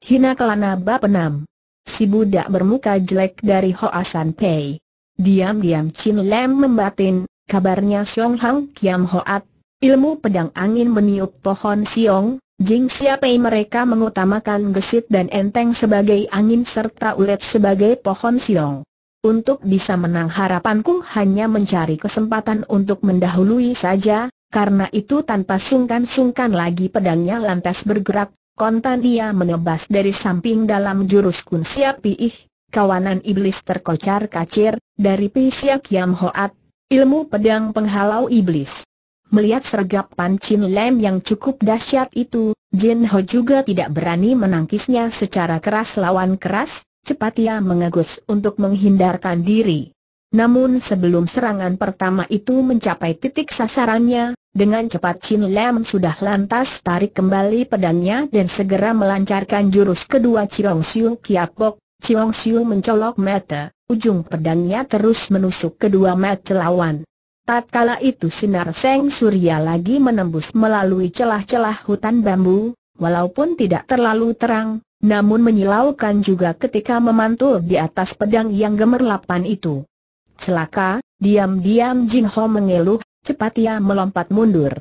Hina Kelana Bab 6 Si budak bermuka jelek dari Hoa San Pei Diam-diam Chin Lam membatin, kabarnya Song Hang Kiam Hoat Ilmu pedang angin meniup pohon siong, jing siapai mereka mengutamakan gesit dan enteng sebagai angin serta ulet sebagai pohon siong. Untuk bisa menang harapanku hanya mencari kesempatan untuk mendahului saja, karena itu tanpa sungkan-sungkan lagi pedangnya lantas bergerak, Kontan ia menebas dari samping dalam jurus kun siap piih, kawanan iblis terkocar kacir, dari pisia kiam hoat, ilmu pedang penghalau iblis. Melihat sergap pancin lem yang cukup dahsyat itu, Jin Ho juga tidak berani menangkisnya secara keras lawan keras, cepat ia mengegus untuk menghindarkan diri. Namun sebelum serangan pertama itu mencapai titik sasarannya, dengan cepat Chin Lam sudah lantas tarik kembali pedangnya dan segera melancarkan jurus kedua Chiong Siu Bok. Chiong Siu mencolok mata, ujung pedangnya terus menusuk kedua mata lawan. Tatkala itu sinar Seng Surya lagi menembus melalui celah-celah hutan bambu, walaupun tidak terlalu terang, namun menyilaukan juga ketika memantul di atas pedang yang gemerlapan itu celaka, diam-diam Jin Ho mengeluh, cepat ia melompat mundur.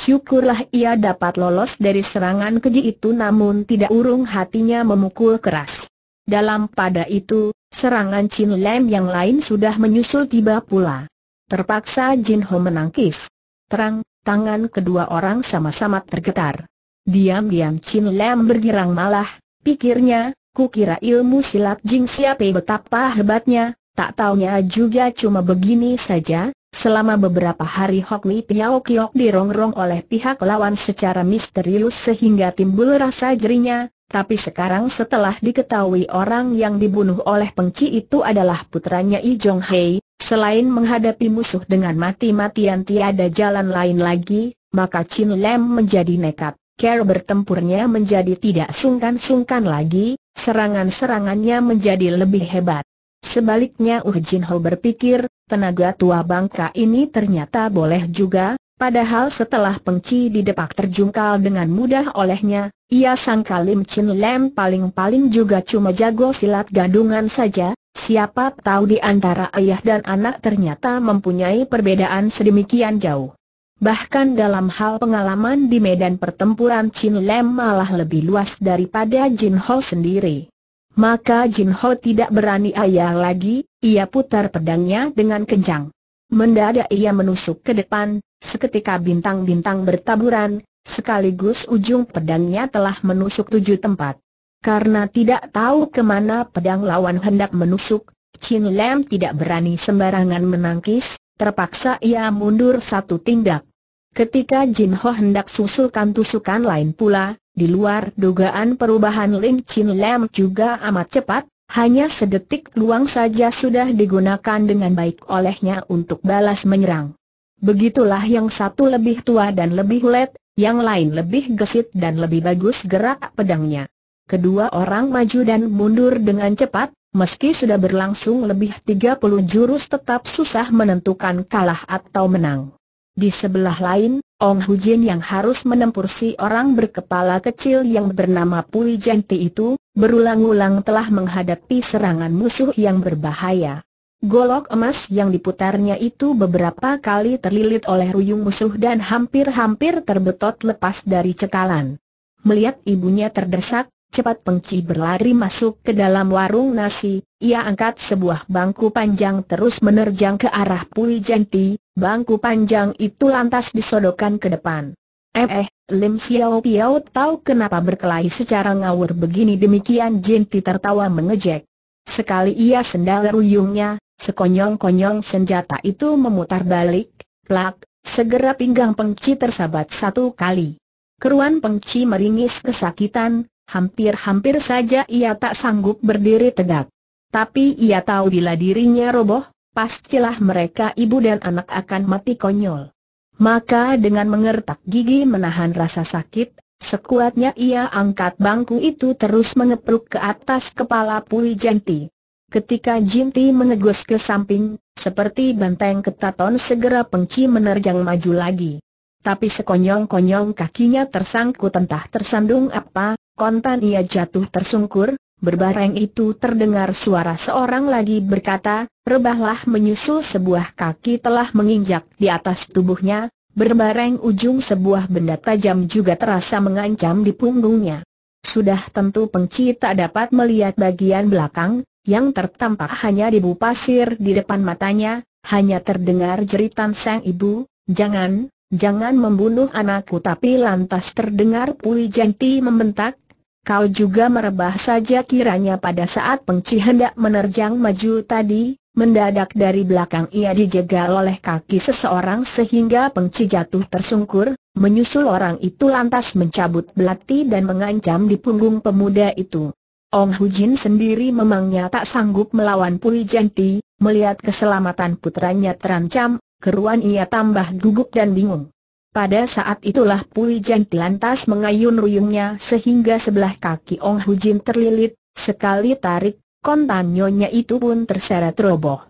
Syukurlah ia dapat lolos dari serangan keji itu namun tidak urung hatinya memukul keras. Dalam pada itu, serangan Chin Lam yang lain sudah menyusul tiba pula. Terpaksa Jin Ho menangkis. Terang, tangan kedua orang sama-sama tergetar. Diam-diam Chin Lam bergirang malah, pikirnya, Kukira ilmu silat Jing Siapai betapa hebatnya, Tak taunya juga cuma begini saja, selama beberapa hari Hok Li Piao Kiok dirongrong oleh pihak lawan secara misterius sehingga timbul rasa jerinya, tapi sekarang setelah diketahui orang yang dibunuh oleh pengci itu adalah putranya I Jong Hei, selain menghadapi musuh dengan mati-matian tiada jalan lain lagi, maka Chin Lam menjadi nekat. Care bertempurnya menjadi tidak sungkan-sungkan lagi, serangan-serangannya menjadi lebih hebat. Sebaliknya Uh Jin Ho berpikir, tenaga tua bangka ini ternyata boleh juga, padahal setelah pengci didepak terjungkal dengan mudah olehnya, ia sangka Lim Chin Lam paling-paling juga cuma jago silat gadungan saja, siapa tahu di antara ayah dan anak ternyata mempunyai perbedaan sedemikian jauh. Bahkan dalam hal pengalaman di medan pertempuran Chin Lam malah lebih luas daripada Jin Ho sendiri. Maka Jin Ho tidak berani ayah lagi, ia putar pedangnya dengan kencang. Mendadak ia menusuk ke depan, seketika bintang-bintang bertaburan, sekaligus ujung pedangnya telah menusuk tujuh tempat. Karena tidak tahu kemana pedang lawan hendak menusuk, Chin Lam tidak berani sembarangan menangkis, terpaksa ia mundur satu tindak. Ketika Jin Ho hendak susulkan tusukan lain pula, di luar dugaan perubahan Lim Chin Lam juga amat cepat, hanya sedetik luang saja sudah digunakan dengan baik olehnya untuk balas menyerang. Begitulah yang satu lebih tua dan lebih let, yang lain lebih gesit dan lebih bagus gerak pedangnya. Kedua orang maju dan mundur dengan cepat, meski sudah berlangsung lebih 30 jurus tetap susah menentukan kalah atau menang. Di sebelah lain, Ong Hujin yang harus menempur si orang berkepala kecil yang bernama Pui Jenti itu, berulang-ulang telah menghadapi serangan musuh yang berbahaya. Golok emas yang diputarnya itu beberapa kali terlilit oleh ruyung musuh dan hampir-hampir terbetot lepas dari cekalan. Melihat ibunya terdesak, cepat pengci berlari masuk ke dalam warung nasi, ia angkat sebuah bangku panjang terus menerjang ke arah Pui Jenti, Bangku panjang itu lantas disodokkan ke depan. Eh, eh, Lim Xiao Piao tahu kenapa berkelahi secara ngawur begini demikian Jin Ti tertawa mengejek. Sekali ia sendal ruyungnya, sekonyong-konyong senjata itu memutar balik, plak, segera pinggang pengci tersabat satu kali. Keruan pengci meringis kesakitan, hampir-hampir saja ia tak sanggup berdiri tegak. Tapi ia tahu bila dirinya roboh, pastilah mereka ibu dan anak akan mati konyol. Maka dengan mengertak gigi menahan rasa sakit, sekuatnya ia angkat bangku itu terus mengepruk ke atas kepala Pui Jenti. Ketika Jinti menegus ke samping, seperti benteng ketaton segera pengci menerjang maju lagi. Tapi sekonyong-konyong kakinya tersangkut entah tersandung apa, kontan ia jatuh tersungkur, Berbareng itu terdengar suara seorang lagi berkata, rebahlah menyusul sebuah kaki telah menginjak di atas tubuhnya, berbareng ujung sebuah benda tajam juga terasa mengancam di punggungnya. Sudah tentu pengci tak dapat melihat bagian belakang, yang tertampak hanya debu pasir di depan matanya, hanya terdengar jeritan sang ibu, jangan, jangan membunuh anakku tapi lantas terdengar Pui Janti membentak, kau juga merebah saja kiranya pada saat pengci hendak menerjang maju tadi, mendadak dari belakang ia dijegal oleh kaki seseorang sehingga pengci jatuh tersungkur, menyusul orang itu lantas mencabut belati dan mengancam di punggung pemuda itu. Ong Hujin sendiri memangnya tak sanggup melawan Pui Janti, melihat keselamatan putranya terancam, keruan ia tambah gugup dan bingung. Pada saat itulah Pui Jeng lantas mengayun ruyungnya sehingga sebelah kaki Ong Hu Jin terlilit, sekali tarik, kontan nyonya itu pun terseret roboh.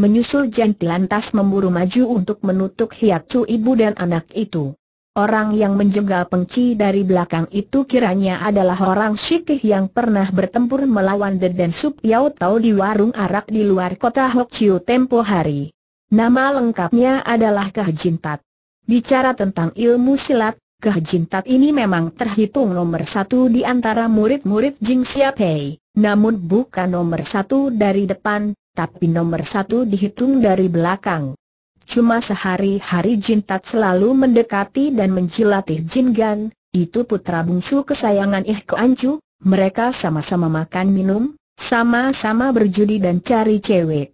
Menyusul Jeng lantas memburu maju untuk menutup cu ibu dan anak itu. Orang yang menjegal pengci dari belakang itu kiranya adalah orang Shikih yang pernah bertempur melawan Deden Sup Yau Tau di warung arak di luar kota Hok Chiu tempo hari. Nama lengkapnya adalah Kah Jintat. Bicara tentang ilmu silat, Gah tat ini memang terhitung nomor satu di antara murid-murid Jing Siapei, namun bukan nomor satu dari depan, tapi nomor satu dihitung dari belakang. Cuma sehari-hari jin tat selalu mendekati dan menjilati Jin Gan, itu putra bungsu kesayangan Ih Ancu, mereka sama-sama makan minum, sama-sama berjudi dan cari cewek.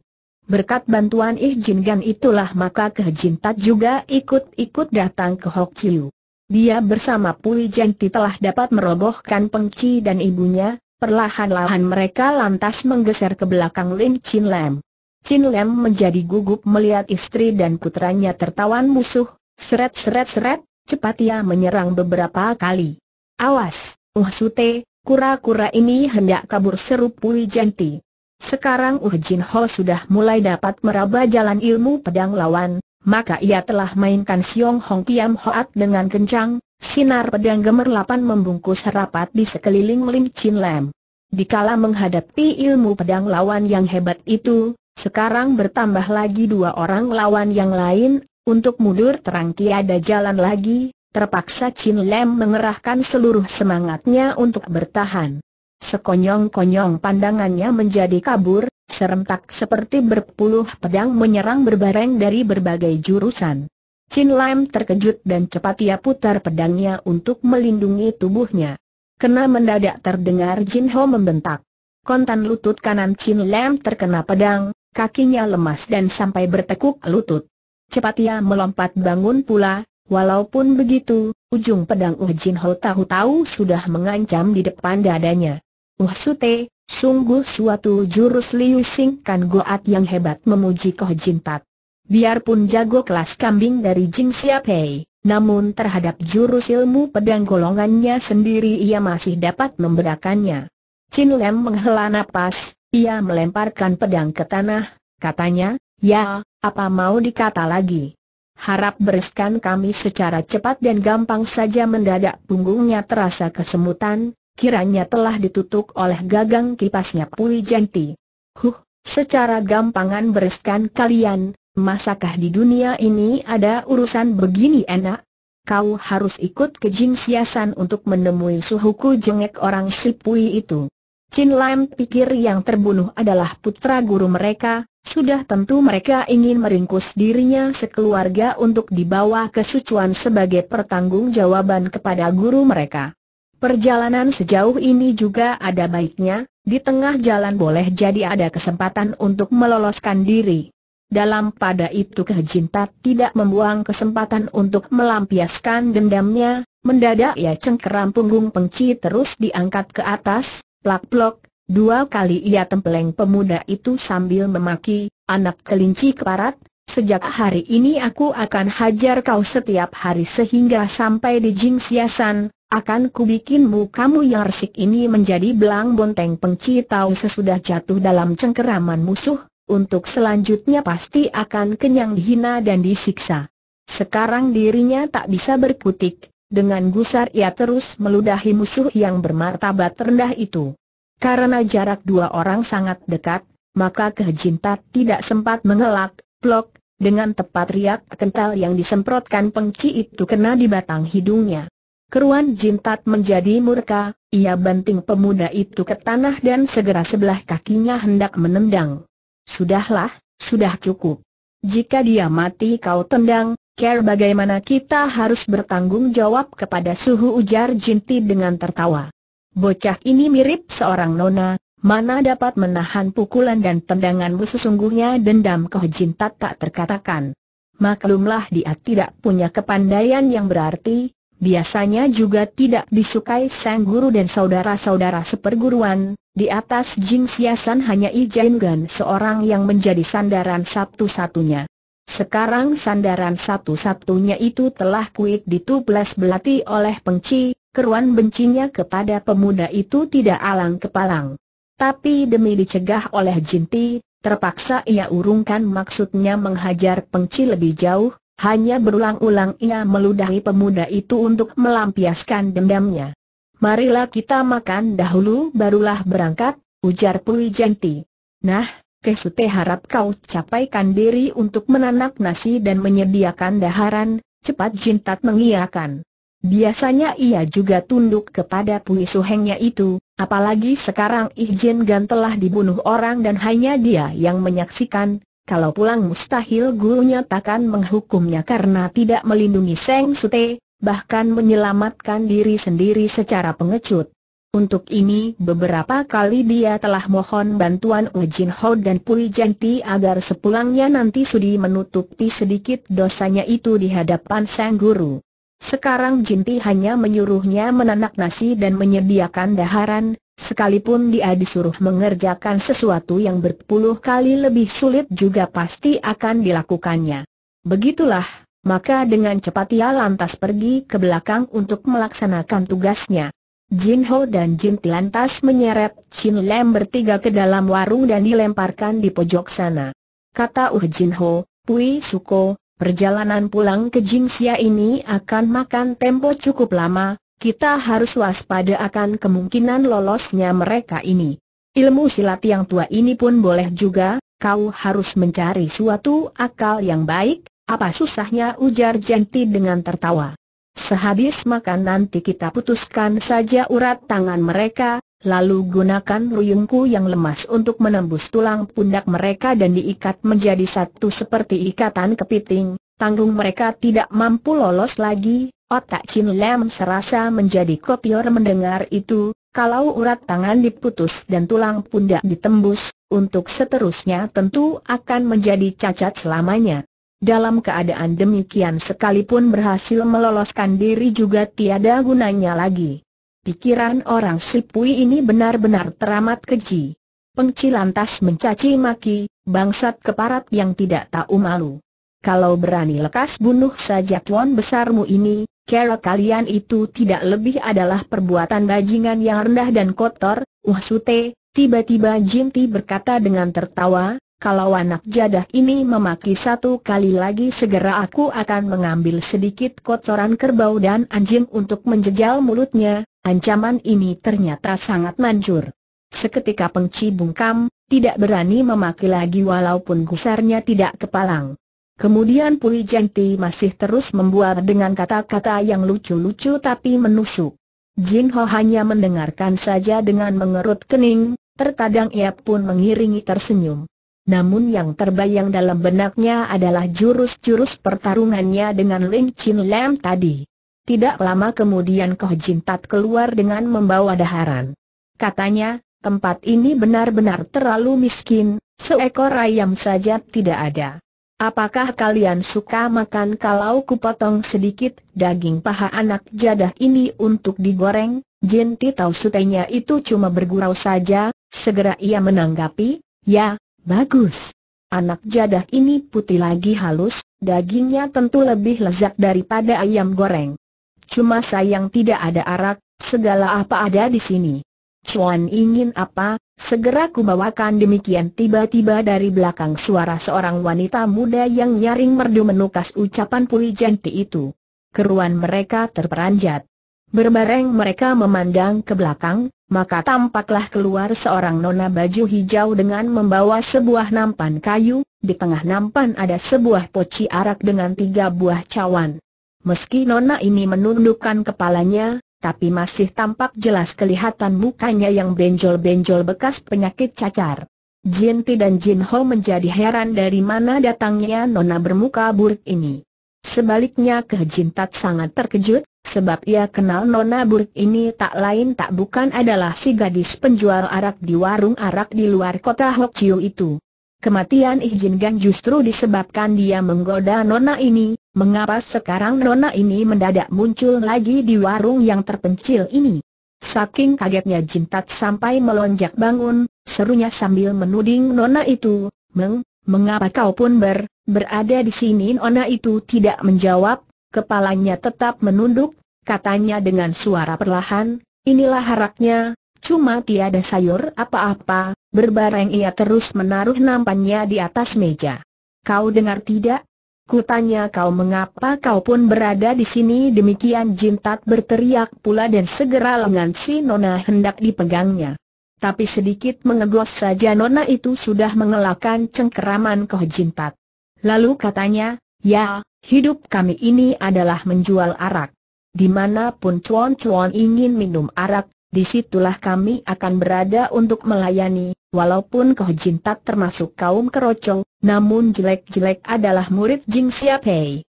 Berkat bantuan Ih Jin Gan itulah maka Ke juga ikut-ikut datang ke Hok Chiu. Dia bersama Pui Jenti telah dapat merobohkan Peng Chi dan ibunya, perlahan-lahan mereka lantas menggeser ke belakang Lin Chin Lam. Chin Lam menjadi gugup melihat istri dan putranya tertawan musuh, seret-seret-seret, cepat ia menyerang beberapa kali. Awas, Uh Sute, kura-kura ini hendak kabur seru Pui Jenti. Sekarang Uh Jin Ho sudah mulai dapat meraba jalan ilmu pedang lawan, maka ia telah mainkan Siong Hong Piam Hoat dengan kencang, sinar pedang gemerlapan membungkus rapat di sekeliling Lim Chin Lam. Dikala menghadapi ilmu pedang lawan yang hebat itu, sekarang bertambah lagi dua orang lawan yang lain, untuk mundur terang tiada jalan lagi, terpaksa Chin Lam mengerahkan seluruh semangatnya untuk bertahan. Sekonyong-konyong pandangannya menjadi kabur, serentak seperti berpuluh pedang menyerang berbareng dari berbagai jurusan. Chin Lam terkejut dan cepat ia putar pedangnya untuk melindungi tubuhnya. Kena mendadak terdengar Jin Ho membentak. Kontan lutut kanan Chin Lam terkena pedang, kakinya lemas dan sampai bertekuk lutut. Cepat ia melompat bangun pula, walaupun begitu, ujung pedang Uh Jin Ho tahu-tahu sudah mengancam di depan dadanya. Uh Sute, sungguh suatu jurus Liu Sing Kan Goat yang hebat memuji Koh Jin Pat. Biarpun jago kelas kambing dari Jin Siapei, namun terhadap jurus ilmu pedang golongannya sendiri ia masih dapat memberakannya. Chin Lam menghela nafas, ia melemparkan pedang ke tanah, katanya, ya, apa mau dikata lagi? Harap bereskan kami secara cepat dan gampang saja mendadak punggungnya terasa kesemutan, kiranya telah ditutup oleh gagang kipasnya Pui Jenti. Huh, secara gampangan bereskan kalian, masakah di dunia ini ada urusan begini enak? Kau harus ikut ke Jin Siasan untuk menemui suhuku jengek orang Shipui itu. Chin Lam pikir yang terbunuh adalah putra guru mereka, sudah tentu mereka ingin meringkus dirinya sekeluarga untuk dibawa ke Sichuan sebagai pertanggungjawaban kepada guru mereka. Perjalanan sejauh ini juga ada baiknya, di tengah jalan boleh jadi ada kesempatan untuk meloloskan diri. Dalam pada itu Kehjintat tidak membuang kesempatan untuk melampiaskan dendamnya, mendadak ia cengkeram punggung pengci terus diangkat ke atas, plak-plok, dua kali ia tempeleng pemuda itu sambil memaki, anak kelinci keparat, Sejak hari ini aku akan hajar kau setiap hari sehingga sampai di Jing Siasan, akan kubikinmu kamu yang resik ini menjadi belang bonteng pengci tahu sesudah jatuh dalam cengkeraman musuh, untuk selanjutnya pasti akan kenyang dihina dan disiksa. Sekarang dirinya tak bisa berkutik, dengan gusar ia terus meludahi musuh yang bermartabat rendah itu. Karena jarak dua orang sangat dekat, maka kehejintat tidak sempat mengelak, plok, dengan tepat riak kental yang disemprotkan pengci itu kena di batang hidungnya. Keruan Jintat menjadi murka, ia banting pemuda itu ke tanah dan segera sebelah kakinya hendak menendang. Sudahlah, sudah cukup. Jika dia mati kau tendang, care bagaimana kita harus bertanggung jawab kepada suhu ujar Jinti dengan tertawa. Bocah ini mirip seorang nona, mana dapat menahan pukulan dan tendanganmu sesungguhnya dendam kau Jintat tak terkatakan. Maklumlah dia tidak punya kepandaian yang berarti, biasanya juga tidak disukai sang guru dan saudara-saudara seperguruan, di atas Jing Siasan hanya I Jen seorang yang menjadi sandaran satu-satunya. Sekarang sandaran satu-satunya itu telah kuik ditublas belati oleh pengci, keruan bencinya kepada pemuda itu tidak alang kepalang. Tapi demi dicegah oleh Jinti, terpaksa ia urungkan maksudnya menghajar pengci lebih jauh, hanya berulang-ulang ia meludahi pemuda itu untuk melampiaskan dendamnya. Marilah kita makan dahulu barulah berangkat, ujar Pui Janti. Nah, Kesute harap kau capaikan diri untuk menanak nasi dan menyediakan daharan, cepat Jintat mengiakan. Biasanya ia juga tunduk kepada Pui Suhengnya itu, apalagi sekarang Ijin Gan telah dibunuh orang dan hanya dia yang menyaksikan, kalau pulang mustahil gurunya takkan menghukumnya karena tidak melindungi Seng Sute, bahkan menyelamatkan diri sendiri secara pengecut. Untuk ini beberapa kali dia telah mohon bantuan Ujin Ho dan Pui Janti agar sepulangnya nanti Sudi menutupi sedikit dosanya itu di hadapan sang guru. Sekarang Jinti hanya menyuruhnya menanak nasi dan menyediakan daharan, Sekalipun dia disuruh mengerjakan sesuatu yang berpuluh kali lebih sulit juga pasti akan dilakukannya. Begitulah, maka dengan cepat ia lantas pergi ke belakang untuk melaksanakan tugasnya. Jin Ho dan Jin Ti lantas menyeret Chin Lam bertiga ke dalam warung dan dilemparkan di pojok sana. Kata Uh Jin Ho, Pui Suko, perjalanan pulang ke Jingxia ini akan makan tempo cukup lama, kita harus waspada akan kemungkinan lolosnya mereka ini. Ilmu silat yang tua ini pun boleh juga, kau harus mencari suatu akal yang baik, apa susahnya ujar Jenti dengan tertawa. Sehabis makan nanti kita putuskan saja urat tangan mereka, lalu gunakan ruyungku yang lemas untuk menembus tulang pundak mereka dan diikat menjadi satu seperti ikatan kepiting, tanggung mereka tidak mampu lolos lagi, Otak Chin Lam serasa menjadi kopior mendengar itu, kalau urat tangan diputus dan tulang pundak ditembus, untuk seterusnya tentu akan menjadi cacat selamanya. Dalam keadaan demikian sekalipun berhasil meloloskan diri juga tiada gunanya lagi. Pikiran orang Sipui ini benar-benar teramat keji. Pengci lantas mencaci maki, bangsat keparat yang tidak tahu malu. Kalau berani lekas bunuh saja tuan besarmu ini, Kera kalian itu tidak lebih adalah perbuatan bajingan yang rendah dan kotor, Wah Sute, tiba-tiba Jinti berkata dengan tertawa, kalau anak jadah ini memaki satu kali lagi segera aku akan mengambil sedikit kotoran kerbau dan anjing untuk menjejal mulutnya, ancaman ini ternyata sangat manjur. Seketika pengci bungkam, tidak berani memaki lagi walaupun gusarnya tidak kepalang. Kemudian Pui Jenti masih terus membuat dengan kata-kata yang lucu-lucu tapi menusuk. Jin Ho hanya mendengarkan saja dengan mengerut kening, terkadang ia pun mengiringi tersenyum. Namun yang terbayang dalam benaknya adalah jurus-jurus pertarungannya dengan Ling Chin Lam tadi. Tidak lama kemudian Koh Jin Tat keluar dengan membawa daharan. Katanya, tempat ini benar-benar terlalu miskin, seekor ayam saja tidak ada. Apakah kalian suka makan kalau kupotong sedikit daging paha anak jadah ini untuk digoreng? Jin Titau sutenya itu cuma bergurau saja, segera ia menanggapi, ya, bagus. Anak jadah ini putih lagi halus, dagingnya tentu lebih lezat daripada ayam goreng. Cuma sayang tidak ada arak, segala apa ada di sini. Cuan ingin apa, Segera kubawakan demikian tiba-tiba dari belakang suara seorang wanita muda yang nyaring merdu menukas ucapan Pui Jenti itu. Keruan mereka terperanjat. Berbareng mereka memandang ke belakang, maka tampaklah keluar seorang nona baju hijau dengan membawa sebuah nampan kayu, di tengah nampan ada sebuah poci arak dengan tiga buah cawan. Meski nona ini menundukkan kepalanya, tapi masih tampak jelas kelihatan mukanya yang benjol-benjol bekas penyakit cacar. Jin Ti dan Jin Ho menjadi heran dari mana datangnya nona bermuka buruk ini. Sebaliknya Ke Jin Tat sangat terkejut, sebab ia kenal nona buruk ini tak lain tak bukan adalah si gadis penjual arak di warung arak di luar kota Chiu itu. Kematian Ijin Gang justru disebabkan dia menggoda nona ini, mengapa sekarang nona ini mendadak muncul lagi di warung yang terpencil ini? Saking kagetnya Jin Jintat sampai melonjak bangun, serunya sambil menuding nona itu, Meng, mengapa kau pun ber, berada di sini nona itu tidak menjawab, kepalanya tetap menunduk, katanya dengan suara perlahan, inilah haraknya, cuma tiada sayur apa-apa, Berbareng ia terus menaruh nampannya di atas meja. Kau dengar tidak? Kutanya kau mengapa kau pun berada di sini demikian Jintat berteriak pula dan segera lengan si Nona hendak dipegangnya. Tapi sedikit mengegos saja Nona itu sudah mengelakkan cengkeraman Koh Jintat. Lalu katanya, ya, hidup kami ini adalah menjual arak. Dimanapun cuan-cuan ingin minum arak, disitulah kami akan berada untuk melayani, walaupun Koh Jin tak termasuk kaum kerocong, namun jelek-jelek adalah murid Jin Siap Hei.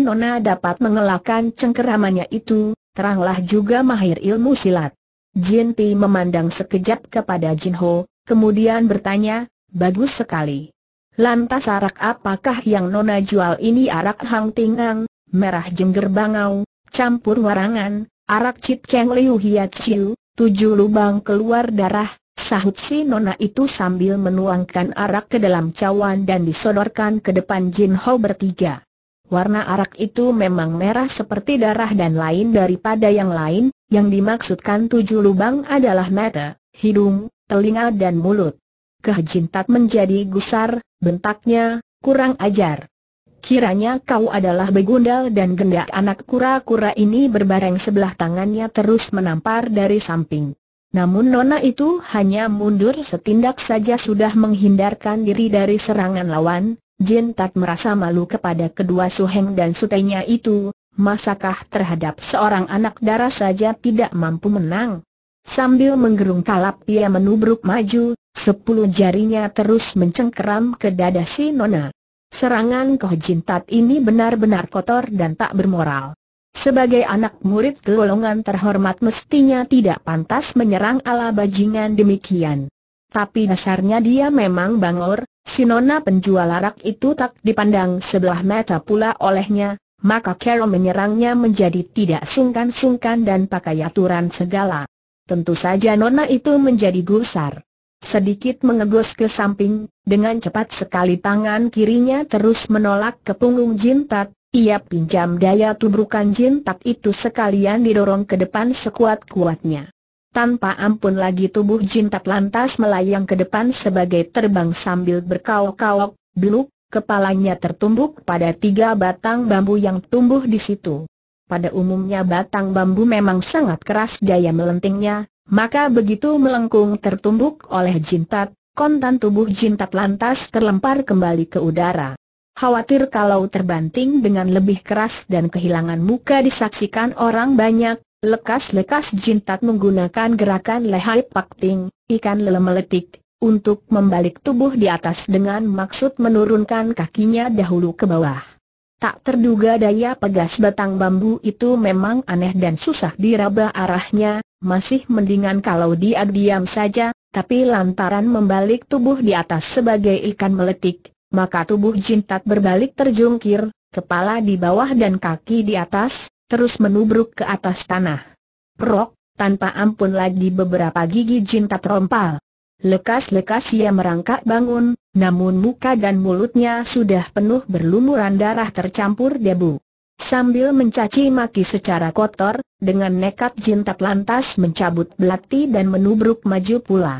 Nona dapat mengelakkan cengkeramannya itu, teranglah juga mahir ilmu silat. Jin Pi memandang sekejap kepada Jin Ho, kemudian bertanya, bagus sekali. Lantas arak apakah yang Nona jual ini arak Hang Tingang, merah jengger bangau, campur warangan, Arak Cit Keng Liu Hiat Chiu, tujuh lubang keluar darah, sahut si nona itu sambil menuangkan arak ke dalam cawan dan disodorkan ke depan Jin Ho bertiga. Warna arak itu memang merah seperti darah dan lain daripada yang lain, yang dimaksudkan tujuh lubang adalah mata, hidung, telinga dan mulut. Kehjintat menjadi gusar, bentaknya, kurang ajar. Kiranya kau adalah begundal dan gendak anak kura-kura ini berbareng sebelah tangannya terus menampar dari samping. Namun Nona itu hanya mundur setindak saja sudah menghindarkan diri dari serangan lawan, Jin tak merasa malu kepada kedua suheng dan sutenya itu, masakah terhadap seorang anak darah saja tidak mampu menang? Sambil menggerung kalap ia menubruk maju, sepuluh jarinya terus mencengkeram ke dada si Nona. Serangan Koh Tat ini benar-benar kotor dan tak bermoral. Sebagai anak murid golongan terhormat mestinya tidak pantas menyerang ala bajingan demikian. Tapi dasarnya dia memang bangor, si nona penjual larak itu tak dipandang sebelah mata pula olehnya, maka Carol menyerangnya menjadi tidak sungkan-sungkan dan pakai aturan segala. Tentu saja nona itu menjadi gusar sedikit mengegos ke samping, dengan cepat sekali tangan kirinya terus menolak ke punggung Jin Jintak, ia pinjam daya tubrukan Jintak itu sekalian didorong ke depan sekuat-kuatnya. Tanpa ampun lagi tubuh Jin Jintak lantas melayang ke depan sebagai terbang sambil berkaok-kaok, beluk, kepalanya tertumbuk pada tiga batang bambu yang tumbuh di situ. Pada umumnya batang bambu memang sangat keras daya melentingnya, maka begitu melengkung tertumbuk oleh jintat, kontan tubuh jintat lantas terlempar kembali ke udara. Khawatir kalau terbanting dengan lebih keras dan kehilangan muka disaksikan orang banyak, lekas-lekas jintat menggunakan gerakan lehai pakting, ikan lele meletik, untuk membalik tubuh di atas dengan maksud menurunkan kakinya dahulu ke bawah. Tak terduga daya pegas batang bambu itu memang aneh dan susah diraba arahnya, masih mendingan kalau dia diam saja, tapi lantaran membalik tubuh di atas sebagai ikan meletik, maka tubuh Jin tak berbalik terjungkir, kepala di bawah dan kaki di atas, terus menubruk ke atas tanah. Prok, tanpa ampun lagi beberapa gigi Jin tak terompal. Lekas-lekas ia merangkak bangun, namun muka dan mulutnya sudah penuh berlumuran darah tercampur debu. Sambil mencaci maki secara kotor, dengan nekat tak lantas mencabut belati dan menubruk maju pula.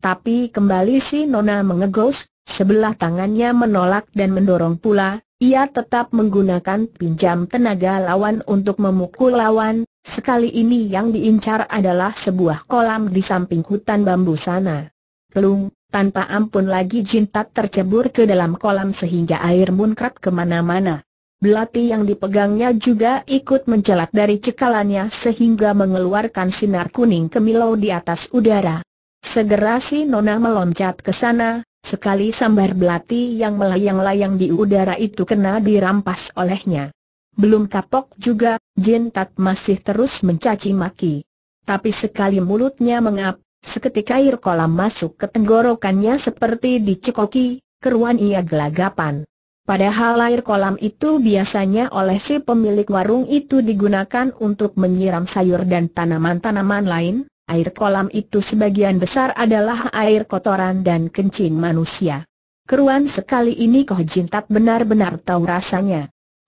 Tapi kembali si Nona mengegos, sebelah tangannya menolak dan mendorong pula, ia tetap menggunakan pinjam tenaga lawan untuk memukul lawan, sekali ini yang diincar adalah sebuah kolam di samping hutan bambu sana. Kelung, tanpa ampun lagi Jin Tat tercebur ke dalam kolam sehingga air muncrat kemana-mana. Belati yang dipegangnya juga ikut mencelat dari cekalannya sehingga mengeluarkan sinar kuning kemilau di atas udara. Segera si Nona meloncat ke sana, sekali sambar belati yang melayang-layang di udara itu kena dirampas olehnya. Belum kapok juga, Jin Tat masih terus mencaci maki. Tapi sekali mulutnya mengap, Seketika air kolam masuk ke tenggorokannya seperti dicekoki, keruan ia gelagapan. Padahal air kolam itu biasanya oleh si pemilik warung itu digunakan untuk menyiram sayur dan tanaman-tanaman lain, air kolam itu sebagian besar adalah air kotoran dan kencing manusia. Keruan sekali ini Koh tak benar-benar tahu rasanya.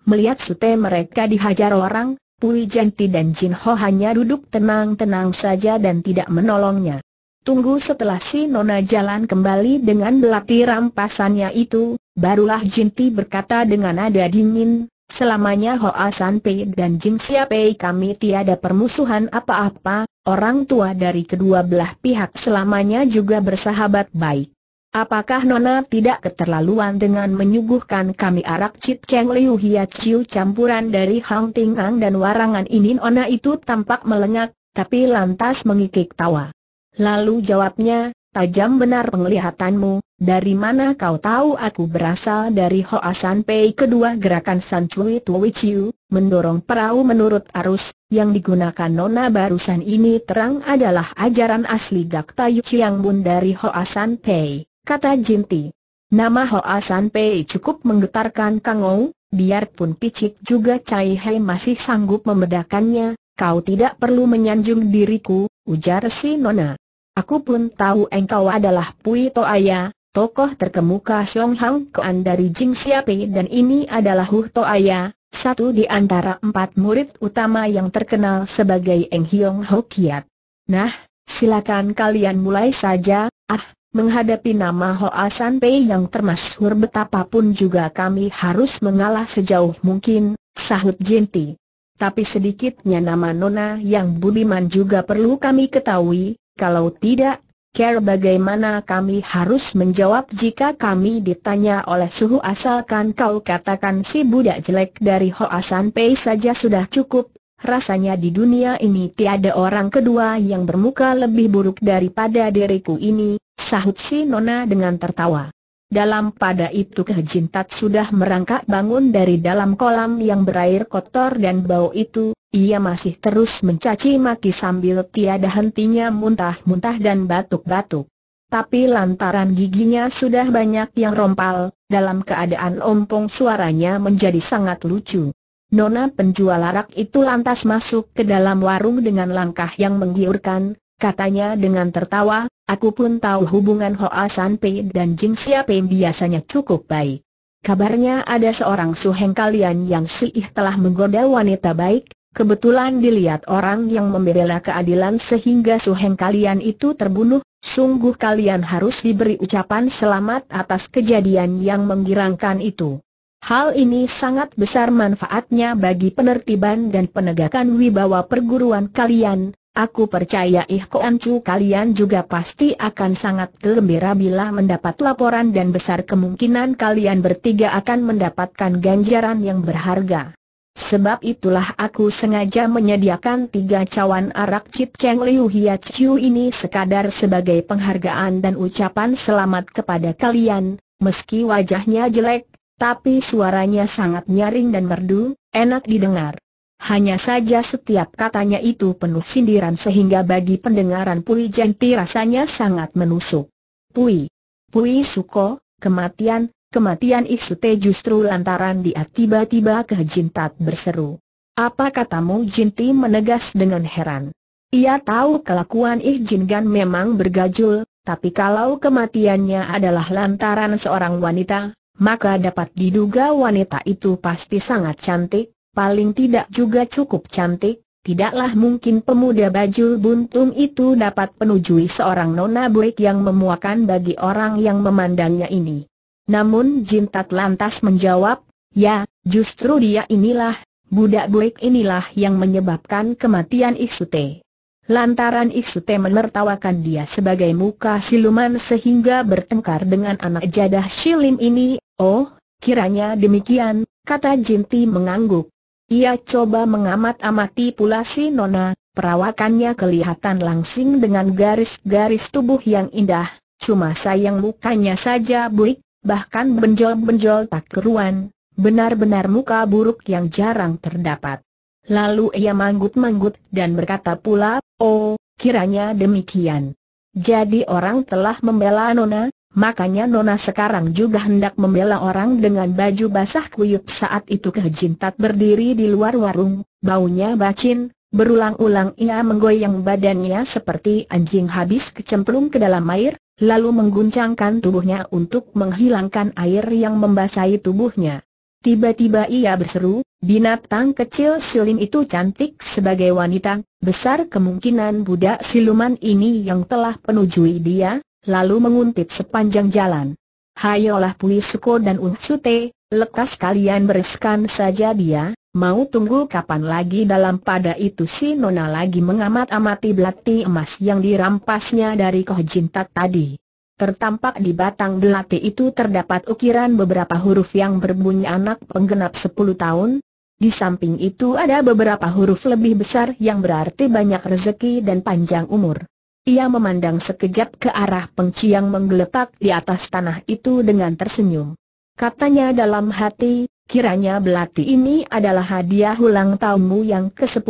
Melihat sute mereka dihajar orang, Pui Janti dan Jin Ho hanya duduk tenang-tenang saja dan tidak menolongnya. Tunggu setelah si Nona jalan kembali dengan belati rampasannya itu, barulah Jinti berkata dengan nada dingin, Selamanya Hoa San Pei dan Jin Sia Pei kami tiada permusuhan apa-apa, orang tua dari kedua belah pihak selamanya juga bersahabat baik. Apakah Nona tidak keterlaluan dengan menyuguhkan kami arak Cit Keng Liu Hia Chiu campuran dari Hang tingang dan warangan ini Nona itu tampak melengak, tapi lantas mengikik tawa. Lalu jawabnya, tajam benar penglihatanmu, dari mana kau tahu aku berasal dari Hoasan Pei kedua gerakan San Cui Tui Chiu, mendorong perahu menurut arus, yang digunakan Nona barusan ini terang adalah ajaran asli Gak Tayu Chiang Bun dari Hoasan Pei kata Jinti. Nama Hoa San Pei cukup menggetarkan Kang Ou, biarpun picik juga Cai Hei masih sanggup membedakannya, kau tidak perlu menyanjung diriku, ujar si Nona. Aku pun tahu engkau adalah Pui Toaya, tokoh terkemuka Xiong Hang Kuan dari Jing Siapi dan ini adalah Hu Toaya, satu di antara empat murid utama yang terkenal sebagai Eng Hiong Ho Kiat. Nah, silakan kalian mulai saja, ah, Menghadapi nama Hoa San Pei yang termasyhur betapapun juga kami harus mengalah sejauh mungkin, sahut Jinti. Tapi sedikitnya nama Nona yang budiman juga perlu kami ketahui, kalau tidak, care bagaimana kami harus menjawab jika kami ditanya oleh suhu asalkan kau katakan si budak jelek dari Hoa San Pei saja sudah cukup, Rasanya di dunia ini tiada orang kedua yang bermuka lebih buruk daripada diriku ini, sahut si Nona dengan tertawa. Dalam pada itu Kehjintat sudah merangkak bangun dari dalam kolam yang berair kotor dan bau itu, ia masih terus mencaci maki sambil tiada hentinya muntah-muntah dan batuk-batuk. Tapi lantaran giginya sudah banyak yang rompal, dalam keadaan ompong suaranya menjadi sangat lucu. Nona penjual arak itu lantas masuk ke dalam warung dengan langkah yang menggiurkan, Katanya dengan tertawa, aku pun tahu hubungan Hoa San Pei dan Jing Xia Pei biasanya cukup baik. Kabarnya ada seorang suheng kalian yang siih telah menggoda wanita baik, kebetulan dilihat orang yang membela keadilan sehingga suheng kalian itu terbunuh, sungguh kalian harus diberi ucapan selamat atas kejadian yang menggirangkan itu. Hal ini sangat besar manfaatnya bagi penertiban dan penegakan wibawa perguruan kalian, Aku percaya Ih Koan kalian juga pasti akan sangat gembira bila mendapat laporan dan besar kemungkinan kalian bertiga akan mendapatkan ganjaran yang berharga. Sebab itulah aku sengaja menyediakan tiga cawan arak Cip Keng Liu Hiat Chiu ini sekadar sebagai penghargaan dan ucapan selamat kepada kalian, meski wajahnya jelek, tapi suaranya sangat nyaring dan merdu, enak didengar. Hanya saja setiap katanya itu penuh sindiran sehingga bagi pendengaran Pui Jenti rasanya sangat menusuk. Pui, Pui Suko, kematian, kematian Iksute justru lantaran dia tiba-tiba kehjintat berseru. Apa katamu Jinti menegas dengan heran. Ia tahu kelakuan Ih Jin memang bergajul, tapi kalau kematiannya adalah lantaran seorang wanita, maka dapat diduga wanita itu pasti sangat cantik, paling tidak juga cukup cantik, tidaklah mungkin pemuda baju buntung itu dapat penujui seorang nona buik yang memuakan bagi orang yang memandangnya ini. Namun Jintat lantas menjawab, ya, justru dia inilah, budak buik inilah yang menyebabkan kematian Isute. Lantaran Isute menertawakan dia sebagai muka siluman sehingga bertengkar dengan anak jadah silim ini, oh, kiranya demikian, kata Jinti mengangguk. Ia coba mengamat-amati pula si Nona, perawakannya kelihatan langsing dengan garis-garis tubuh yang indah, cuma sayang mukanya saja buik, bahkan benjol-benjol tak keruan, benar-benar muka buruk yang jarang terdapat. Lalu ia manggut-manggut dan berkata pula, oh, kiranya demikian. Jadi orang telah membela Nona, Makanya Nona sekarang juga hendak membela orang dengan baju basah kuyup saat itu kehintat berdiri di luar warung, baunya bacin, berulang-ulang ia menggoyang badannya seperti anjing habis kecemplung ke dalam air, lalu mengguncangkan tubuhnya untuk menghilangkan air yang membasahi tubuhnya. Tiba-tiba ia berseru, binatang kecil silim itu cantik sebagai wanita, besar kemungkinan budak siluman ini yang telah penujui dia, lalu menguntit sepanjang jalan. Hayolah Pui Suko dan Un Sute, lekas kalian bereskan saja dia, mau tunggu kapan lagi dalam pada itu si Nona lagi mengamat-amati belati emas yang dirampasnya dari Koh Jintat tadi. Tertampak di batang belati itu terdapat ukiran beberapa huruf yang berbunyi anak penggenap sepuluh tahun. Di samping itu ada beberapa huruf lebih besar yang berarti banyak rezeki dan panjang umur. Ia memandang sekejap ke arah yang menggeletak di atas tanah itu dengan tersenyum. Katanya dalam hati, kiranya belati ini adalah hadiah ulang tahunmu yang ke-10,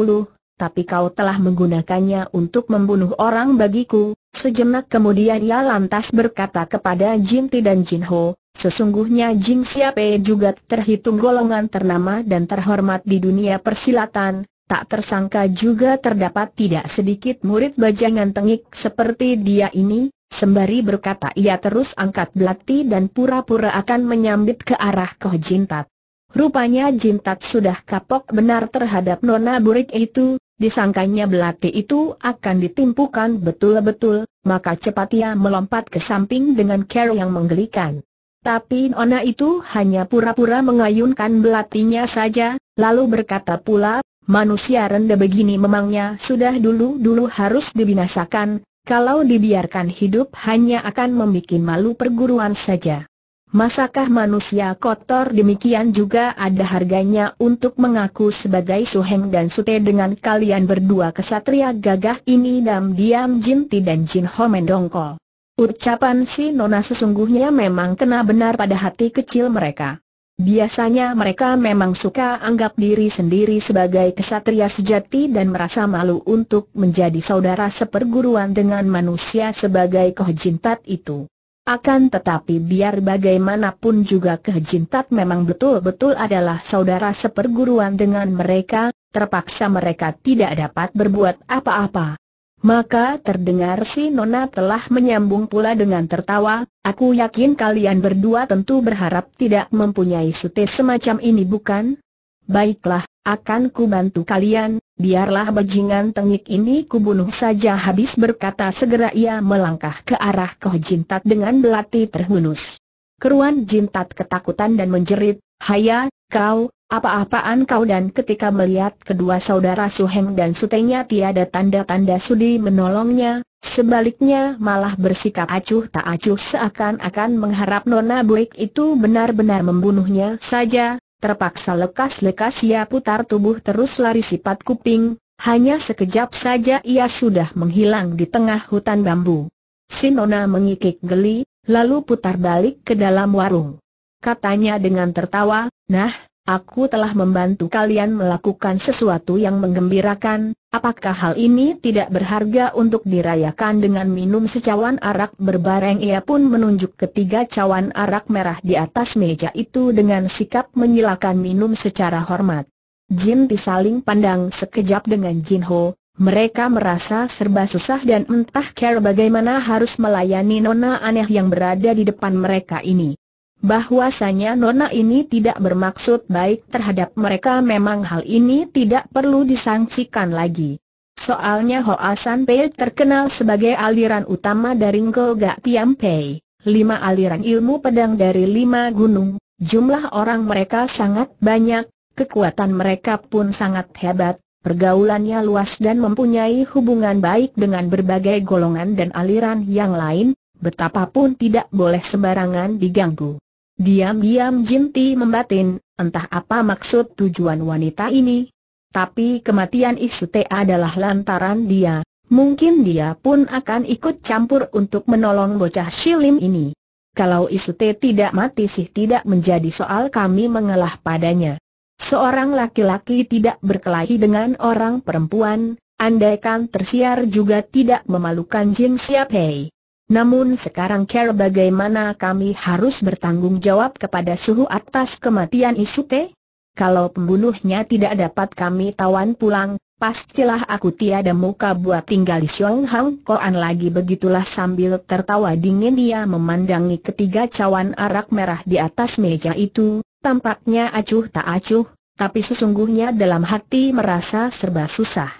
tapi kau telah menggunakannya untuk membunuh orang bagiku. Sejenak kemudian ia lantas berkata kepada Jin Ti dan Jin Ho, sesungguhnya Jin Siape juga terhitung golongan ternama dan terhormat di dunia persilatan, Tak tersangka juga terdapat tidak sedikit murid bajangan tengik seperti dia ini, sembari berkata ia terus angkat belati dan pura-pura akan menyambit ke arah Koh Jintat. Rupanya Jintat sudah kapok benar terhadap nona burik itu, disangkanya belati itu akan ditimpukan betul-betul, maka cepat ia melompat ke samping dengan care yang menggelikan. Tapi nona itu hanya pura-pura mengayunkan belatinya saja, lalu berkata pula Manusia rendah begini memangnya sudah dulu-dulu harus dibinasakan, kalau dibiarkan hidup hanya akan membuat malu perguruan saja. Masakah manusia kotor demikian juga ada harganya untuk mengaku sebagai Suheng dan Sute dengan kalian berdua kesatria gagah ini diam-diam Jin dan Jin Ho mendongkol. Ucapan si Nona sesungguhnya memang kena benar pada hati kecil mereka. Biasanya mereka memang suka anggap diri sendiri sebagai kesatria sejati dan merasa malu untuk menjadi saudara seperguruan dengan manusia sebagai kehjintat itu. Akan tetapi biar bagaimanapun juga kehjintat memang betul-betul adalah saudara seperguruan dengan mereka, terpaksa mereka tidak dapat berbuat apa-apa. Maka terdengar si Nona telah menyambung pula dengan tertawa, aku yakin kalian berdua tentu berharap tidak mempunyai sute semacam ini bukan? Baiklah, akan ku bantu kalian, biarlah bajingan tengik ini kubunuh saja habis berkata segera ia melangkah ke arah Koh Jintat dengan belati terhunus. Keruan Jintat ketakutan dan menjerit, Haya, kau, apa-apaan kau dan ketika melihat kedua saudara Su Heng dan Sutenya tiada tanda-tanda sudi menolongnya, sebaliknya malah bersikap acuh tak acuh seakan-akan mengharap Nona Buik itu benar-benar membunuhnya saja, terpaksa lekas-lekas ia putar tubuh terus lari sifat kuping, hanya sekejap saja ia sudah menghilang di tengah hutan bambu. Si Nona mengikik geli, lalu putar balik ke dalam warung. Katanya dengan tertawa, nah, aku telah membantu kalian melakukan sesuatu yang menggembirakan, apakah hal ini tidak berharga untuk dirayakan dengan minum secawan arak berbareng? Ia pun menunjuk ketiga cawan arak merah di atas meja itu dengan sikap menyilakan minum secara hormat. Jin Pi saling pandang sekejap dengan Jin Ho, mereka merasa serba susah dan entah care bagaimana harus melayani nona aneh yang berada di depan mereka ini bahwasanya Nona ini tidak bermaksud baik terhadap mereka memang hal ini tidak perlu disangsikan lagi. Soalnya Hoa San Pei terkenal sebagai aliran utama dari Ngogak Tiam Pei, lima aliran ilmu pedang dari lima gunung, jumlah orang mereka sangat banyak, kekuatan mereka pun sangat hebat, pergaulannya luas dan mempunyai hubungan baik dengan berbagai golongan dan aliran yang lain, betapapun tidak boleh sembarangan diganggu. Diam-diam Jinti membatin, entah apa maksud tujuan wanita ini. Tapi kematian Isute adalah lantaran dia, mungkin dia pun akan ikut campur untuk menolong bocah Shilim ini. Kalau Isute tidak mati sih tidak menjadi soal kami mengalah padanya. Seorang laki-laki tidak berkelahi dengan orang perempuan, andaikan tersiar juga tidak memalukan Jin Siapai. Namun sekarang care bagaimana kami harus bertanggung jawab kepada suhu atas kematian Isute? Kalau pembunuhnya tidak dapat kami tawan pulang, pastilah aku tiada muka buat tinggal di Siong Hang Koan lagi begitulah sambil tertawa dingin dia memandangi ketiga cawan arak merah di atas meja itu, tampaknya acuh tak acuh, tapi sesungguhnya dalam hati merasa serba susah.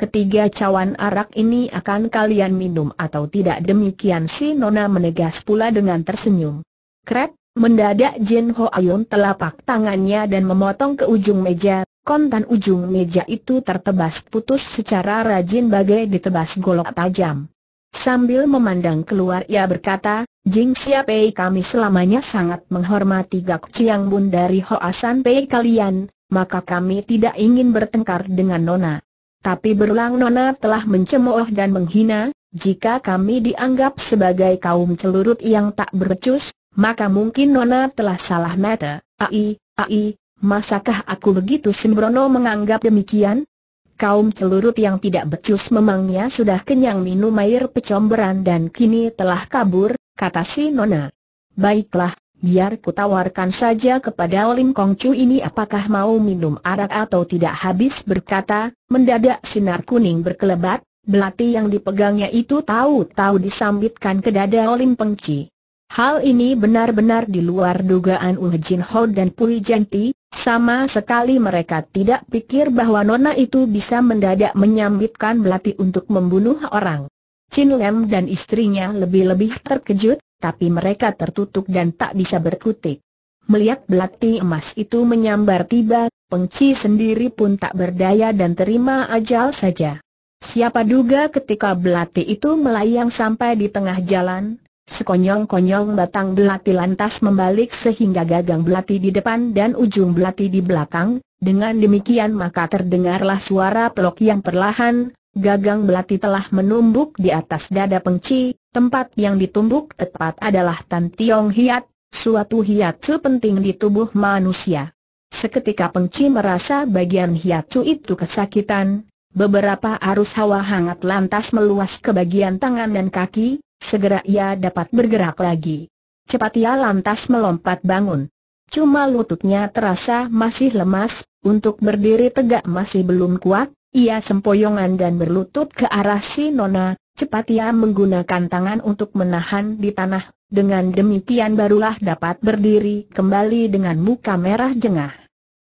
Ketiga cawan arak ini akan kalian minum atau tidak demikian si Nona menegas pula dengan tersenyum. Krek, mendadak Jin Ho Ayun telapak tangannya dan memotong ke ujung meja, kontan ujung meja itu tertebas putus secara rajin bagai ditebas golok tajam. Sambil memandang keluar ia berkata, Jing Xia Pei kami selamanya sangat menghormati Gak Chiang Bun dari Hoa San Pei kalian, maka kami tidak ingin bertengkar dengan Nona. Tapi berulang Nona telah mencemooh dan menghina, jika kami dianggap sebagai kaum celurut yang tak bercus, maka mungkin Nona telah salah mata. Ai, ai, masakah aku begitu sembrono menganggap demikian? Kaum celurut yang tidak becus memangnya sudah kenyang minum air pecomberan dan kini telah kabur, kata si Nona. Baiklah, Biar ku tawarkan saja kepada Lim Kong Chu ini apakah mau minum arak atau tidak habis berkata, mendadak sinar kuning berkelebat, belati yang dipegangnya itu tahu-tahu disambitkan ke dada Lim Peng Chi. Hal ini benar-benar di luar dugaan Uh Jin Ho dan Pui Janti, sama sekali mereka tidak pikir bahwa Nona itu bisa mendadak menyambitkan belati untuk membunuh orang. Chin Lam dan istrinya lebih-lebih terkejut, tapi mereka tertutup dan tak bisa berkutik. Melihat belati emas itu menyambar tiba, pengci sendiri pun tak berdaya dan terima ajal saja. Siapa duga ketika belati itu melayang sampai di tengah jalan, sekonyong-konyong batang belati lantas membalik sehingga gagang belati di depan dan ujung belati di belakang, dengan demikian maka terdengarlah suara pelok yang perlahan, gagang belati telah menumbuk di atas dada pengci, Tempat yang ditumbuk tepat adalah Tan Tiong Hiat, suatu hiatsu penting di tubuh manusia. Seketika Chi merasa bagian hiatsu itu kesakitan, beberapa arus hawa hangat lantas meluas ke bagian tangan dan kaki, segera ia dapat bergerak lagi. Cepat ia lantas melompat bangun. Cuma lututnya terasa masih lemas, untuk berdiri tegak masih belum kuat, ia sempoyongan dan berlutut ke arah si Nona, cepat ia menggunakan tangan untuk menahan di tanah, dengan demikian barulah dapat berdiri kembali dengan muka merah jengah.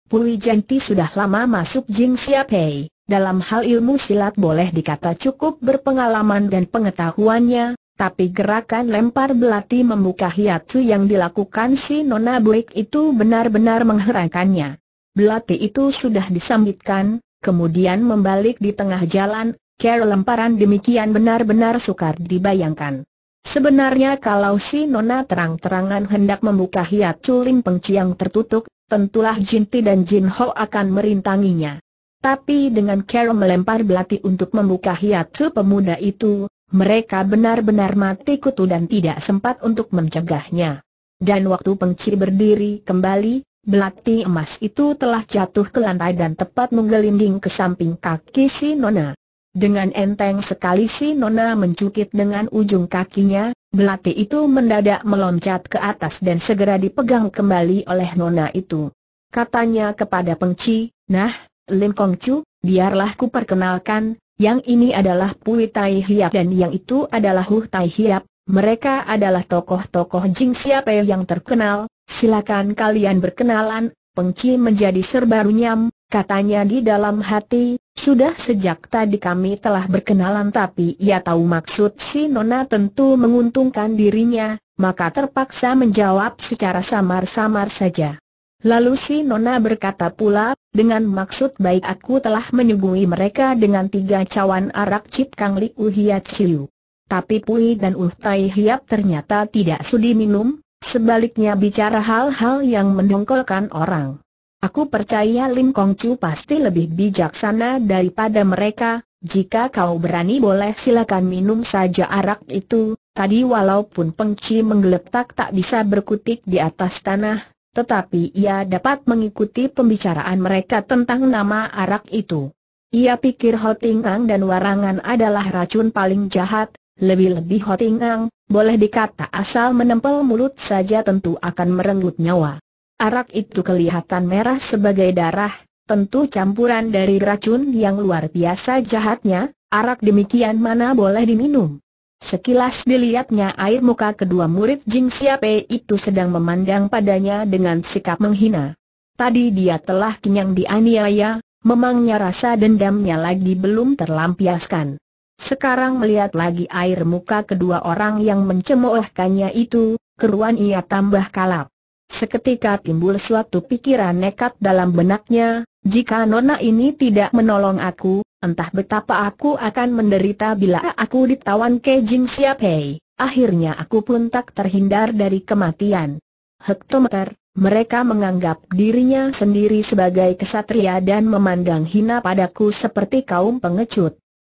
Pui Jenti sudah lama masuk Jing Siapei, dalam hal ilmu silat boleh dikata cukup berpengalaman dan pengetahuannya, tapi gerakan lempar belati membuka hiatus yang dilakukan si Nona Buik itu benar-benar mengherankannya. Belati itu sudah disambitkan, kemudian membalik di tengah jalan, Cara lemparan demikian benar-benar sukar dibayangkan. Sebenarnya kalau si Nona terang-terangan hendak membuka hiat culim pengciang tertutup, tentulah Jin Ti dan Jin Ho akan merintanginya. Tapi dengan Carol melempar belati untuk membuka hiatu pemuda itu, mereka benar-benar mati kutu dan tidak sempat untuk mencegahnya. Dan waktu pengci berdiri kembali, belati emas itu telah jatuh ke lantai dan tepat menggelinding ke samping kaki si Nona. Dengan enteng sekali si Nona mencukit dengan ujung kakinya, belati itu mendadak meloncat ke atas dan segera dipegang kembali oleh Nona itu. Katanya kepada Pengci, nah, Lim Kong Chu, biarlah ku perkenalkan, yang ini adalah Pui Tai Hiap dan yang itu adalah Hu Tai Hiap, mereka adalah tokoh-tokoh Jing Siapa yang terkenal, silakan kalian berkenalan, Pengci menjadi serba runyam, Katanya di dalam hati, sudah sejak tadi kami telah berkenalan tapi ia tahu maksud si Nona tentu menguntungkan dirinya, maka terpaksa menjawab secara samar-samar saja. Lalu si Nona berkata pula, dengan maksud baik aku telah menyuguhi mereka dengan tiga cawan arak cip Kang Li Uhiat Siu. Tapi Pui dan Uh Tai Hiap ternyata tidak sudi minum, sebaliknya bicara hal-hal yang mendongkolkan orang. Aku percaya Lim Kong Chu pasti lebih bijaksana daripada mereka, jika kau berani boleh silakan minum saja arak itu, tadi walaupun pengci menggeletak tak bisa berkutik di atas tanah, tetapi ia dapat mengikuti pembicaraan mereka tentang nama arak itu. Ia pikir Hotingang dan Warangan adalah racun paling jahat, lebih-lebih Hotingang, boleh dikata asal menempel mulut saja tentu akan merenggut nyawa. Arak itu kelihatan merah sebagai darah, tentu campuran dari racun yang luar biasa jahatnya, arak demikian mana boleh diminum. Sekilas dilihatnya air muka kedua murid Jing Siapai itu sedang memandang padanya dengan sikap menghina. Tadi dia telah kenyang dianiaya, memangnya rasa dendamnya lagi belum terlampiaskan. Sekarang melihat lagi air muka kedua orang yang mencemoohkannya itu, keruan ia tambah kalap. Seketika timbul suatu pikiran nekat dalam benaknya, jika nona ini tidak menolong aku, entah betapa aku akan menderita bila aku ditawan ke Jim Siap Akhirnya aku pun tak terhindar dari kematian. Hektometer, mereka menganggap dirinya sendiri sebagai kesatria dan memandang hina padaku seperti kaum pengecut.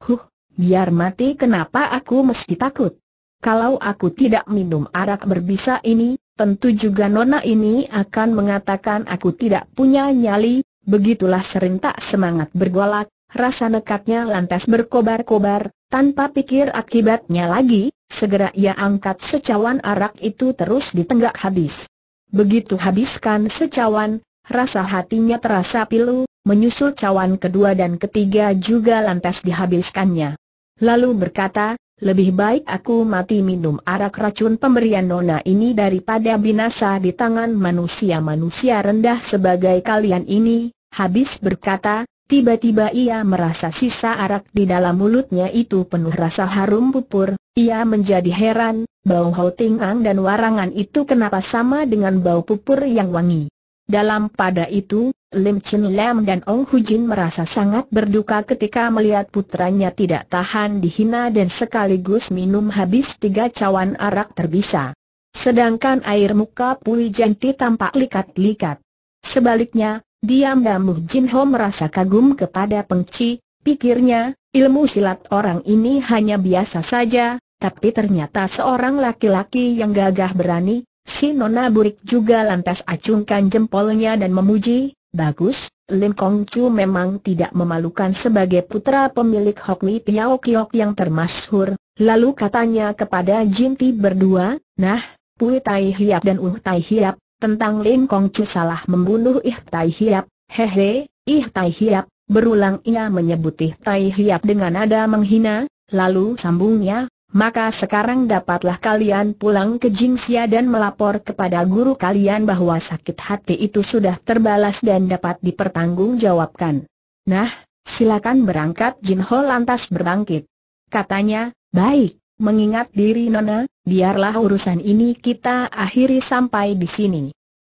Huh, biar mati kenapa aku mesti takut? Kalau aku tidak minum arak berbisa ini, Tentu juga nona ini akan mengatakan aku tidak punya nyali, begitulah serentak semangat bergolak, rasa nekatnya lantas berkobar-kobar, tanpa pikir akibatnya lagi, segera ia angkat secawan arak itu terus ditenggak habis. Begitu habiskan secawan, rasa hatinya terasa pilu, menyusul cawan kedua dan ketiga juga lantas dihabiskannya. Lalu berkata, lebih baik aku mati minum arak racun pemberian nona ini daripada binasa di tangan manusia-manusia rendah sebagai kalian ini, habis berkata, tiba-tiba ia merasa sisa arak di dalam mulutnya itu penuh rasa harum pupur, ia menjadi heran, bau ang dan warangan itu kenapa sama dengan bau pupur yang wangi. Dalam pada itu, Lim Chin Lam dan Ong Hu Jin merasa sangat berduka ketika melihat putranya tidak tahan dihina dan sekaligus minum habis tiga cawan arak terbisa. Sedangkan air muka Pui Janti tampak likat-likat. Sebaliknya, diam Damuh Jin Ho merasa kagum kepada Peng Chi, pikirnya, ilmu silat orang ini hanya biasa saja, tapi ternyata seorang laki-laki yang gagah berani, Si Nona Burik juga lantas acungkan jempolnya dan memuji, bagus, Lim Kong Chu memang tidak memalukan sebagai putra pemilik Hok Li Piao Kiok yang termasyhur, lalu katanya kepada Jin Ti berdua, nah, Pui Tai Hiap dan Uh Tai Hiap, tentang Lim Kong Chu salah membunuh Ih Tai Hiap, hehe, Ih Tai Hiap, berulang ia menyebut Ih Tai Hiap dengan nada menghina, lalu sambungnya, maka sekarang dapatlah kalian pulang ke Jingxia dan melapor kepada guru kalian bahwa sakit hati itu sudah terbalas dan dapat dipertanggungjawabkan. Nah, silakan berangkat Jin Ho lantas berbangkit. Katanya, baik, mengingat diri Nona, biarlah urusan ini kita akhiri sampai di sini.